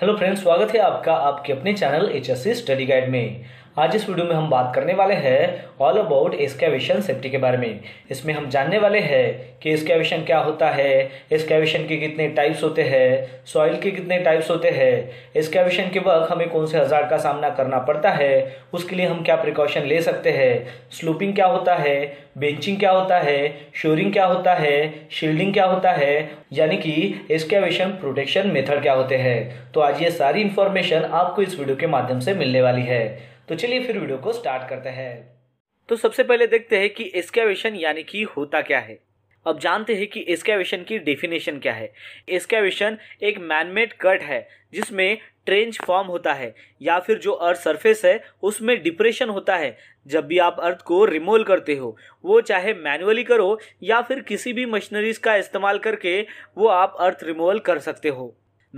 hello friends स्वागत है आपका आपके अपने channel H S study guide में आज इस वीडियो में हम बात करने वाले हैं ऑल अबाउट एस्केवेशन सेफ्टी के बारे में इसमें हम जानने वाले हैं कि एस्केवेशन क्या होता है एस्केवेशन के कितने टाइप्स होते हैं सॉइल के कितने टाइप्स होते हैं एस्केवेशन के वक्त हमें कौन से हज़ार का सामना करना पड़ता है उसके लिए हम क्या प्रिकॉशन ले सकते हैं स्लूपिंग क्या होता है बेंचिंग क्या होता है श्योरिंग क्या होता है शील्डिंग क्या होता है यानी कि एस्केवेशन प्रोटेक्शन मेथड क्या होते हैं तो आज ये सारी इन्फॉर्मेशन आपको इस वीडियो के माध्यम से मिलने वाली है तो चलिए फिर वीडियो को स्टार्ट करते हैं तो सबसे पहले देखते हैं कि एस्केवेशन यानी कि होता क्या है अब जानते हैं कि एस्केवेशन की डेफिनेशन क्या है एस्केवेशन एक मैनमेड कट है जिसमें ट्रेंच फॉर्म होता है या फिर जो अर्थ सरफेस है उसमें डिप्रेशन होता है जब भी आप अर्थ को रिमोल करते हो वो चाहे मैनुअली करो या फिर किसी भी मशीनरीज का इस्तेमाल करके वो आप अर्थ रिमोल कर सकते हो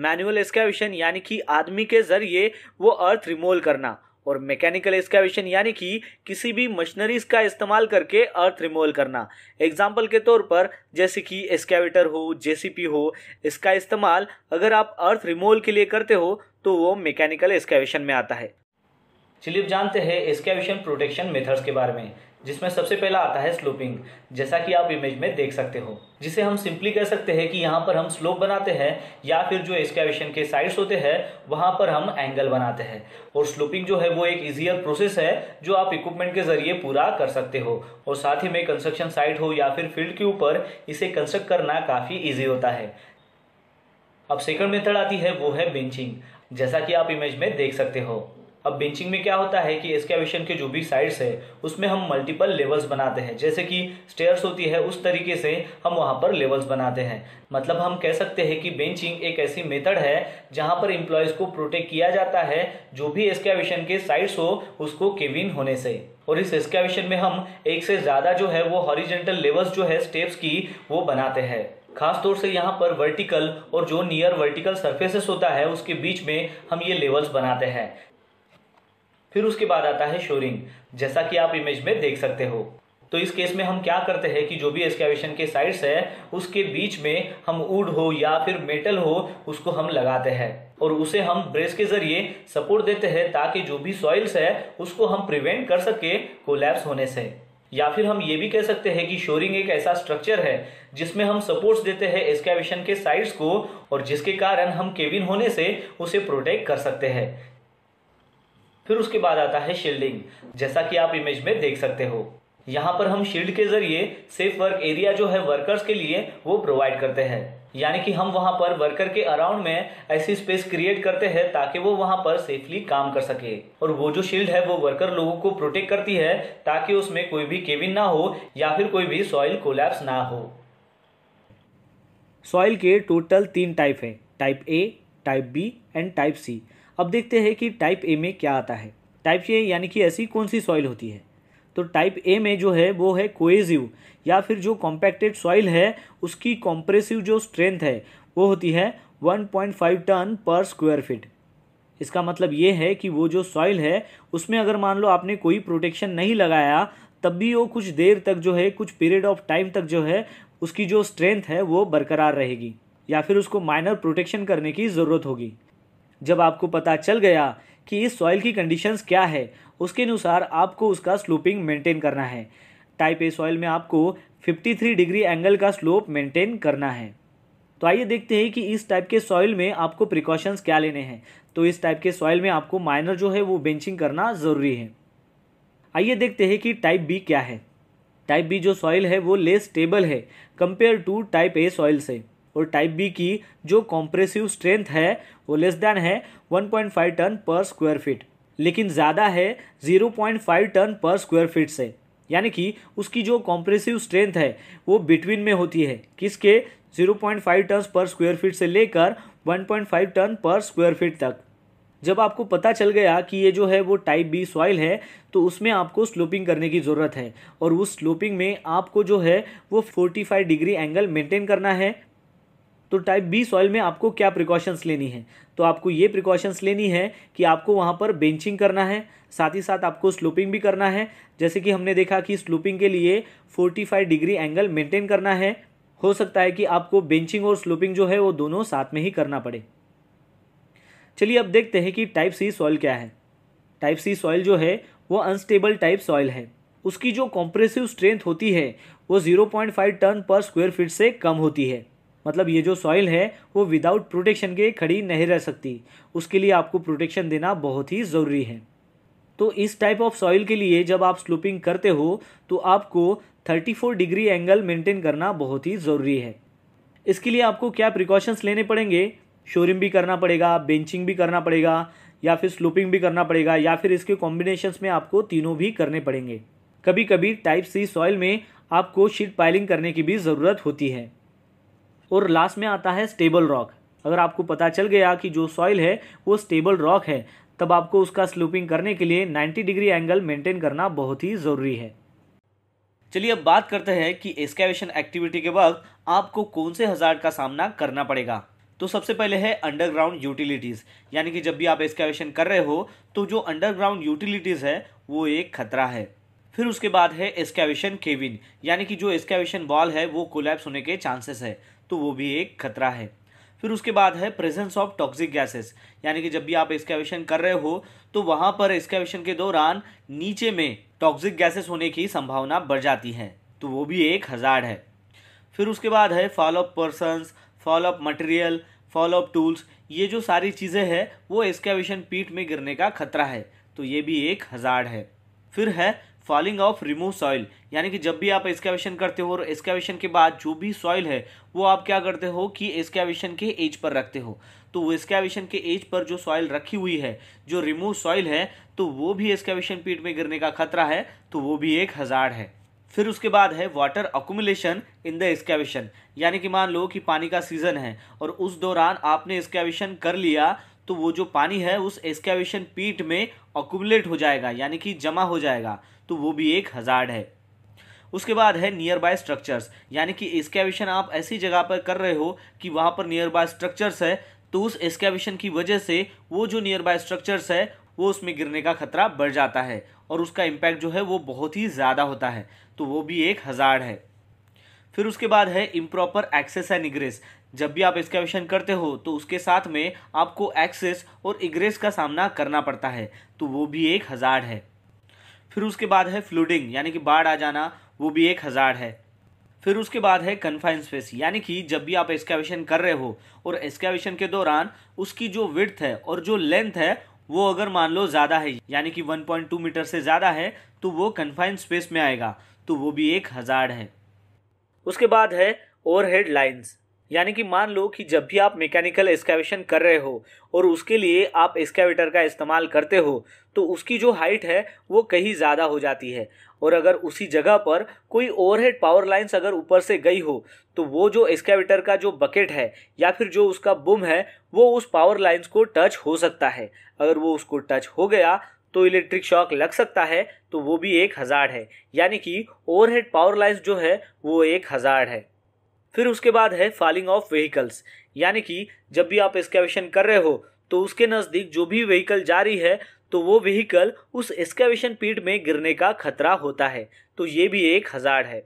मैनुअल एस्केवेशन यानी कि आदमी के जरिए वो अर्थ रिमोल करना और मैकेनिकल एक्सकेविशन यानी कि किसी भी मशीनरीज का इस्तेमाल करके अर्थ रिमूवल करना एग्जाम्पल के तौर पर जैसे कि एक्सकेविटर हो जेसीपी हो इसका इस्तेमाल अगर आप अर्थ रिमूवल के लिए करते हो तो वो मैकेनिकल एक्सकेविशन में आता है चलिए जानते हैं एक्सकेविशन प्रोटेक्शन मेथड्स के बारे में जिसमें सबसे पहला आता है स्लोपिंग जैसा कि आप इमेज में देख सकते हो जिसे हम सिंपली कह सकते हैं कि यहाँ पर हम स्लोप बनाते हैं या फिर जो एक्सकैवेशन के साइड्स होते हैं वहाँ पर हम एंगल बनाते हैं और स्लोपिंग जो है वो एक इजियर प्रोसेस है जो आप इक्विपमेंट के जरिए पूरा कर सकते हो और साथ ही में कंस्ट्रक्शन साइट हो या फिर फील्ड के ऊपर इसे कंस्ट्रक्ट करना काफ़ी ईजी होता है अब सेकंड मेथड आती है वो है बेंचिंग जैसा कि आप इमेज में देख सकते हो अब बेंचिंग में क्या होता है कि एस्केवेशन के जो भी साइड्स है उसमें हम मल्टीपल लेवल्स बनाते हैं जैसे कि स्टेयर्स होती है उस तरीके से हम वहाँ पर लेवल्स बनाते हैं मतलब हम कह सकते हैं कि बेंचिंग एक ऐसी मेथड है जहाँ पर इम्प्लॉयज को प्रोटेक्ट किया जाता है जो भी एस्केवेशन के साइड्स हो उसको केविन होने से और इस एस्केवेशन में हम एक से ज़्यादा जो है वो हॉरिजेंटल लेवल्स जो है स्टेप्स की वो बनाते हैं खास तौर से यहाँ पर वर्टिकल और जो नियर वर्टिकल सरफेसेस होता है उसके बीच में हम ये लेवल्स बनाते हैं फिर उसके बाद आता है शोरिंग जैसा कि आप इमेज में देख सकते हो तो इस केस में हम क्या करते हैं कि जो भी एक्सकेवेशन के साइड्स है उसके बीच में हम वुड हो या फिर मेटल हो उसको हम लगाते हैं और उसे हम ब्रेस के जरिए सपोर्ट देते हैं ताकि जो भी सॉइल्स है उसको हम प्रिवेंट कर सके कोलैप्स होने से या फिर हम ये भी कह सकते हैं कि शोरिंग एक ऐसा स्ट्रक्चर है जिसमें हम सपोर्ट्स देते हैं एक्सकेवेशन के साइड्स को और जिसके कारण हम केविन होने से उसे प्रोटेक्ट कर सकते हैं फिर उसके बाद आता है शील्डिंग जैसा कि आप इमेज में देख सकते हो यहाँ पर हम शील्ड के जरिए सेफ वर्क एरिया जो है वर्कर्स के लिए वो प्रोवाइड करते हैं यानी कि हम वहाँ पर वर्कर के अराउंड में ऐसी स्पेस क्रिएट करते हैं ताकि वो वहाँ पर सेफली काम कर सके और वो जो शील्ड है वो वर्कर लोगों को प्रोटेक्ट करती है ताकि उसमें कोई भी केविन ना हो या फिर कोई भी सॉइल कोलैप्स ना हो सॉइल के टोटल तीन टाइप है type A type B and type C अब देखते हैं कि टाइप ए में क्या आता है टाइप ए यानी कि ऐसी कौन सी सॉइल होती है तो टाइप ए में जो है वो है कोएजिव या फिर जो कॉम्पैक्टेड सॉइल है उसकी कॉम्प्रेसिव जो स्ट्रेंथ है वो होती है 1.5 टन पर स्क्वायर फीट इसका मतलब ये है कि वो जो सॉइल है उसमें अगर मान लो आपने कोई प्रोटेक्शन नहीं लगाया तब भी वो कुछ देर तक जो है कुछ पीरियड ऑफ टाइम तक जो है उसकी जो स्ट्रेंथ है वो बरकरार रहेगी या फिर उसको माइनर प्रोटेक्शन करने की ज़रूरत होगी जब आपको पता चल गया कि इस सॉइल की कंडीशंस क्या है उसके अनुसार आपको उसका स्लोपिंग मेंटेन करना है टाइप ए सॉइल में आपको 53 डिग्री एंगल का स्लोप मेंटेन करना है तो आइए देखते हैं कि इस टाइप के सॉइल में आपको प्रिकॉशंस क्या लेने हैं तो इस टाइप के सॉइल में आपको माइनर जो है वो बेंचिंग करना ज़रूरी है आइए देखते हैं कि टाइप बी क्या है टाइप बी जो सॉइल है वो लेस स्टेबल है compare to type A soil से और टाइप बी की जो कॉम्प्रेसिव स्ट्रेंथ है वो लेस दैन है 1.5 टन पर स्क्वायर फीट लेकिन ज़्यादा है 0.5 टन पर स्क्वायर फीट से यानी कि उसकी जो कॉम्प्रेसिव स्ट्रेंथ है वो बिटवीन में होती है किसके 0.5 टन पर स्क्वायर फीट से लेकर 1.5 टन पर स्क्वायर फीट तक जब आपको पता चल गया कि ये जो है वो टाइप बी सॉइल है तो उसमें आपको स्लोपिंग करने की ज़रूरत है और उस स्लोपिंग में आपको जो है वो 45 डिग्री एंगल मेंटेन करना है तो टाइप बी सॉइल में आपको क्या प्रिकॉशंस लेनी है तो आपको ये प्रिकॉशंस लेनी है कि आपको वहाँ पर बेंचिंग करना है साथ ही साथ आपको स्लोपिंग भी करना है जैसे कि हमने देखा कि स्लोपिंग के लिए 45 डिग्री एंगल मेंटेन करना है हो सकता है कि आपको बेंचिंग और स्लोपिंग जो है वो दोनों साथ में ही करना पड़े चलिए अब देखते हैं कि टाइप सी सॉइल क्या है टाइप सी सॉइल जो है वो अनस्टेबल टाइप सॉइल है उसकी जो कॉम्प्रेसिव स्ट्रेंथ होती है वो 0.5 टन पर स्क्वायर फीट से कम होती है मतलब ये जो सॉइल है वो विदाउट प्रोटेक्शन के खड़ी नहीं रह सकती उसके लिए आपको प्रोटेक्शन देना बहुत ही ज़रूरी है तो इस टाइप ऑफ सॉइल के लिए जब आप स्लोपिंग करते हो तो आपको 34 डिग्री एंगल मेंटेन करना बहुत ही ज़रूरी है इसके लिए आपको क्या प्रिकॉशंस लेने पड़ेंगे शोरिंग भी करना पड़ेगा बेंचिंग भी करना पड़ेगा या फिर स्लोपिंग भी करना पड़ेगा या फिर इसके कॉम्बिनेशन में आपको तीनों भी करने पड़ेंगे कभी कभी टाइप सी सॉइल में आपको शीट पाइलिंग करने की भी ज़रूरत होती है और लास्ट में आता है स्टेबल रॉक अगर आपको पता चल गया कि जो सॉइल है वो स्टेबल रॉक है तब आपको उसका स्लोपिंग करने के लिए 90 डिग्री एंगल मेंटेन करना बहुत ही ज़रूरी है चलिए अब बात करते हैं कि एक्सकेवेशन एक्टिविटी के वक्त आपको कौन से हजार का सामना करना पड़ेगा तो सबसे पहले है अंडरग्राउंड यूटिलिटीज़ यानी कि जब भी आप एक्सकेवेशन कर रहे हो तो जो अंडरग्राउंड यूटिलिटीज़ है वो एक खतरा है फिर उसके बाद है एस्केवेशन केविन यानी कि जो एस्केवेशन वॉल है वो कोलैप्स होने के चांसेस है तो वो भी एक खतरा है फिर उसके बाद है प्रेजेंस ऑफ टॉक्सिक गैसेस यानी कि जब भी आप एक्सकेवेशन कर रहे हो तो वहाँ पर एक्सकेवेशन के दौरान नीचे में टॉक्सिक गैसेस होने की संभावना बढ़ जाती है तो वो भी एक हज़ार है फिर उसके बाद है follow up person persons material follow up tools ये जो सारी चीज़ें हैं वो एक्सकेवेशन पीठ में गिरने का खतरा है तो ये भी एक हज़ार है फिर है फॉलिंग ऑफ रिमूव सॉइल यानी कि जब भी आप एक्सकेवेशन करते हो और एक्सकेवेशन के बाद जो भी सॉइल है वो आप क्या करते हो कि एक्सकेवेशन के एज पर रखते हो तो वो एक्सकेवेशन के एज पर जो सॉइल रखी हुई है जो रिमूव सॉइल है तो वो भी एक्सकेवेशन पीट में गिरने का खतरा है तो वो भी एक हज़ार है फिर उसके बाद है water accumulation in the excavation यानी कि मान लो कि पानी का सीजन है और उस दौरान आपने एक्सकेवेशन कर लिया तो वो जो पानी है उस एक्सकेवेशन पीट में अकुमुलेट हो जाएगा यानी कि जमा हो जाएगा तो वो भी एक हजार्ड है उसके बाद है नियर बाय स्ट्रक्चर्स यानी कि एक्सकेवेशन आप ऐसी जगह पर कर रहे हो कि वहाँ पर नियर बाय स्ट्रक्चर्स है तो उस एक्सकेवेशन की वजह से वो जो नियर बाय स्ट्रक्चर्स है वो उसमें गिरने का खतरा बढ़ जाता है और उसका इम्पैक्ट जो है वो बहुत ही ज़्यादा होता है तो वो भी एक हज़ार्ड है फिर उसके बाद है इम्प्रॉपर एक्सेस एंड इग्रेस जब भी आप एक्सकेवेशन करते हो तो उसके साथ में आपको एक्सेस और इग्रेस का सामना करना पड़ता है तो वो भी एक हज़ार है फिर उसके बाद है फ्लूडिंग यानी कि बाढ़ आ जाना वो भी एक हज़ार है फिर उसके बाद है कन्फाइन स्पेस यानी कि जब भी आप एक्सकेवेशन कर रहे हो और एक्सकेवेशन के दौरान उसकी जो विड्थ है और जो लेंथ है वो अगर मान लो ज़्यादा है यानी कि 1.2 मीटर से ज़्यादा है तो वो कन्फाइन स्पेस में आएगा तो वो भी एक हज़ार है उसके बाद है ओवरहेड लाइंस यानी कि मान लो कि जब भी आप मैकेनिकल एक्सकेवेशन कर रहे हो और उसके लिए आप एक्सकेवेटर का इस्तेमाल करते हो तो उसकी जो हाइट है वो कहीं ज़्यादा हो जाती है और अगर उसी जगह पर कोई ओवरहेड पावर लाइन्स अगर ऊपर से गई हो तो वो जो एक्सकेवेटर का जो बकेट है या फिर जो उसका बुम है वो उस पावर लाइन्स को टच हो सकता है अगर वो उसको टच हो गया तो इलेक्ट्रिक शॉक लग सकता है तो वो भी एक हज़ार है यानी कि ओवरहेड पावर लाइन्स जो है वो एक हज़ार है फिर उसके बाद है फॉलिंग ऑफ व्हीकल्स यानी कि जब भी आप एक्सकेवेशन कर रहे हो तो उसके नज़दीक जो भी व्हीकल जा रही है तो वो व्हीकल उस एक्सकेवेशन पीट में गिरने का खतरा होता है तो ये भी एक हज़ार है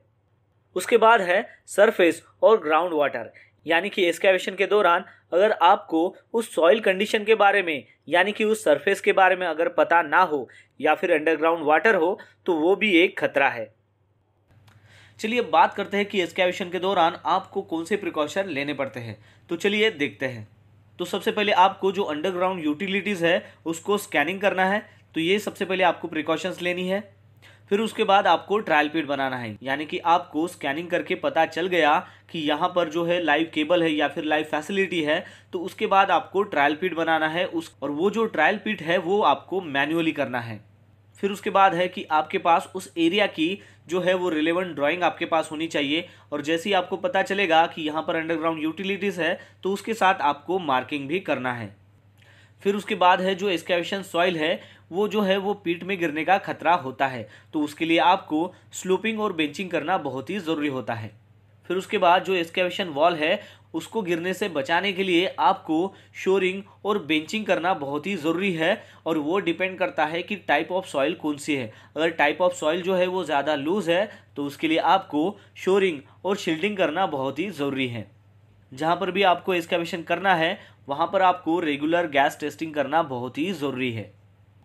उसके बाद है सरफेस और ग्राउंड वाटर यानी कि एक्सकेवेशन के दौरान अगर आपको उस सॉइल कंडीशन के बारे में यानी कि उस सरफेस के बारे में अगर पता ना हो या फिर अंडरग्राउंड वाटर हो तो वो भी एक खतरा है चलिए बात करते हैं कि एक्सकैवेशन के दौरान आपको कौन से प्रिकॉशन लेने पड़ते हैं तो चलिए देखते हैं तो सबसे पहले आपको जो अंडरग्राउंड यूटिलिटीज़ है उसको स्कैनिंग करना है तो ये सबसे पहले आपको प्रिकॉशंस लेनी है फिर उसके बाद आपको ट्रायल पीट बनाना है यानी कि आपको स्कैनिंग करके पता चल गया कि यहाँ पर जो है लाइव केबल है या फिर लाइव फैसिलिटी है तो उसके बाद आपको ट्रायल पीट बनाना है उस और वो जो ट्रायल पीट है वो आपको मैन्युअली करना है फिर उसके बाद है कि आपके पास उस एरिया की जो है वो रिलेवेंट ड्राइंग आपके पास होनी चाहिए और जैसे ही आपको पता चलेगा कि यहाँ पर अंडरग्राउंड यूटिलिटीज़ है तो उसके साथ आपको मार्किंग भी करना है फिर उसके बाद है जो एस्केवेशन सॉइल है वो जो है वो पीठ में गिरने का खतरा होता है तो उसके लिए आपको स्लोपिंग और बेंचिंग करना बहुत ही ज़रूरी होता है फिर उसके बाद जो एक्सकेवेशन वॉल है उसको गिरने से बचाने के लिए आपको शोरिंग और बेंचिंग करना बहुत ही ज़रूरी है और वो डिपेंड करता है कि टाइप ऑफ सॉइल कौन सी है अगर टाइप ऑफ सॉइल जो है वो ज़्यादा लूज़ है तो उसके लिए आपको शोरिंग और शील्डिंग करना बहुत ही ज़रूरी है जहाँ पर भी आपको एक्सकेवेशन करना है वहाँ पर आपको रेगुलर गैस टेस्टिंग करना बहुत ही ज़रूरी है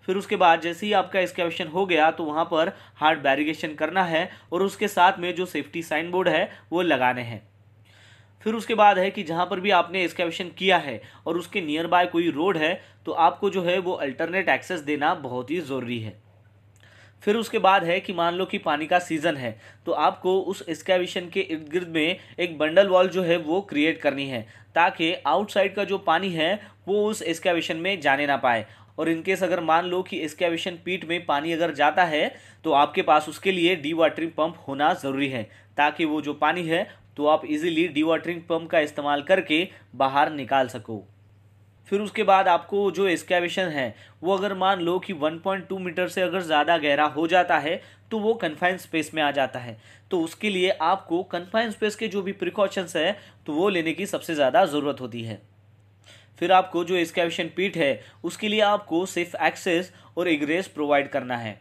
फिर उसके बाद जैसे ही आपका एक्सकेवेशन हो गया तो वहाँ पर हार्ड बैरिगेशन करना है और उसके साथ में जो सेफ्टी साइन बोर्ड है वो लगाने हैं फिर उसके बाद है कि जहाँ पर भी आपने एक्सकेवेशन किया है और उसके नियर बाय कोई रोड है तो आपको जो है वो अल्टरनेट एक्सेस देना बहुत ही ज़रूरी है फिर उसके बाद है कि मान लो कि पानी का सीज़न है तो आपको उस एक्सकेविशन के इर्द गिर्द में एक बंडल वॉल जो है वो क्रिएट करनी है ताकि आउटसाइड का जो पानी है वो उस एक्सकेविशन में जाने ना पाए और इनकेस अगर मान लो कि एक्सकेवेशन पीट में पानी अगर जाता है तो आपके पास उसके लिए डी वाटरिंग पंप होना ज़रूरी है ताकि वो जो पानी है तो आप इजीली डी वाटरिंग पम्प का इस्तेमाल करके बाहर निकाल सको फिर उसके बाद आपको जो एक्सकेवेशन है वो अगर मान लो कि 1.2 मीटर से अगर ज़्यादा गहरा हो जाता है तो वो कन्फाइन स्पेस में आ जाता है तो उसके लिए आपको कन्फाइन स्पेस के जो भी प्रिकॉशंस है तो वो लेने की सबसे ज़्यादा ज़रूरत होती है फिर आपको जो एस्केवेशन पीट है उसके लिए आपको सिर्फ एक्सेस और एग्रेस प्रोवाइड करना है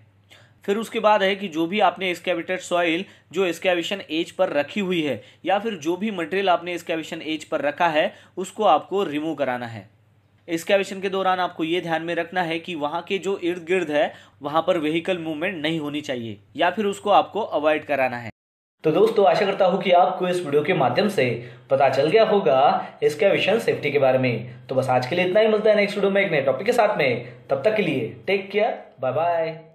फिर उसके बाद है कि जो भी आपने एक्सकेविटेड सॉइल जो एक्सकेविशन एज पर रखी हुई है या फिर जो भी मटेरियल आपने एक्सकेविशन एज पर रखा है उसको आपको रिमूव कराना है एक्सकेविशन के दौरान आपको ये ध्यान में रखना है कि वहाँ के जो इर्द गिर्द है वहाँ पर व्हीकल मूवमेंट नहीं होनी चाहिए या फिर उसको आपको अवॉइड कराना है तो दोस्तों आशा करता हूँ कि आपको इस वीडियो के माध्यम से पता चल गया होगा इसके एविशन सेफ्टी के बारे में तो बस आज के लिए इतना ही मिलता है नेक्स्ट वीडियो में एक नए टॉपिक के साथ में तब तक के लिए टेक केयर बाय बाय